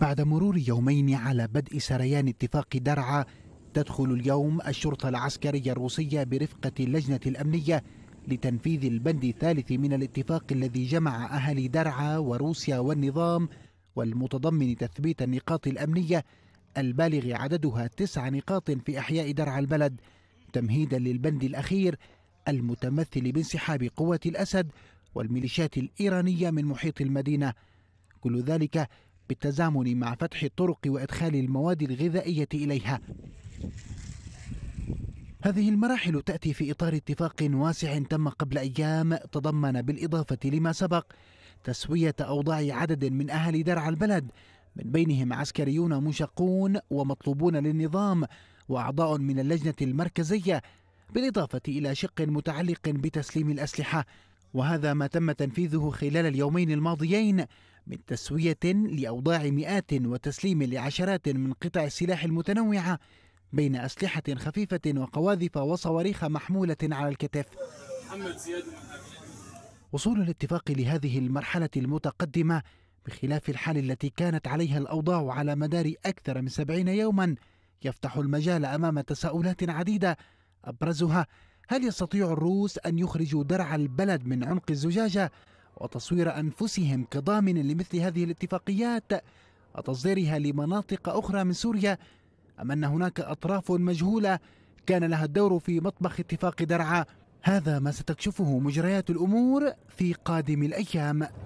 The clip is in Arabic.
بعد مرور يومين على بدء سريان اتفاق درعا تدخل اليوم الشرطة العسكرية الروسية برفقة اللجنة الأمنية لتنفيذ البند الثالث من الاتفاق الذي جمع أهل درعا وروسيا والنظام والمتضمن تثبيت النقاط الأمنية البالغ عددها تسع نقاط في أحياء درعا البلد تمهيدا للبند الأخير المتمثل بانسحاب قوات الأسد والميليشيات الإيرانية من محيط المدينة كل ذلك بالتزامن مع فتح الطرق وادخال المواد الغذائيه اليها هذه المراحل تاتي في اطار اتفاق واسع تم قبل ايام تضمن بالاضافه لما سبق تسويه اوضاع عدد من اهالي درع البلد من بينهم عسكريون مشقون ومطلوبون للنظام واعضاء من اللجنه المركزيه بالاضافه الى شق متعلق بتسليم الاسلحه وهذا ما تم تنفيذه خلال اليومين الماضيين من تسوية لأوضاع مئات وتسليم لعشرات من قطع السلاح المتنوعة بين أسلحة خفيفة وقواذف وصواريخ محمولة على الكتف وصول الاتفاق لهذه المرحلة المتقدمة بخلاف الحال التي كانت عليها الأوضاع على مدار أكثر من سبعين يوما يفتح المجال أمام تساؤلات عديدة أبرزها هل يستطيع الروس أن يخرجوا درع البلد من عنق الزجاجة وتصوير أنفسهم كضامن لمثل هذه الاتفاقيات وتصديرها لمناطق أخرى من سوريا أم أن هناك أطراف مجهولة كان لها الدور في مطبخ اتفاق درعا هذا ما ستكشفه مجريات الأمور في قادم الأيام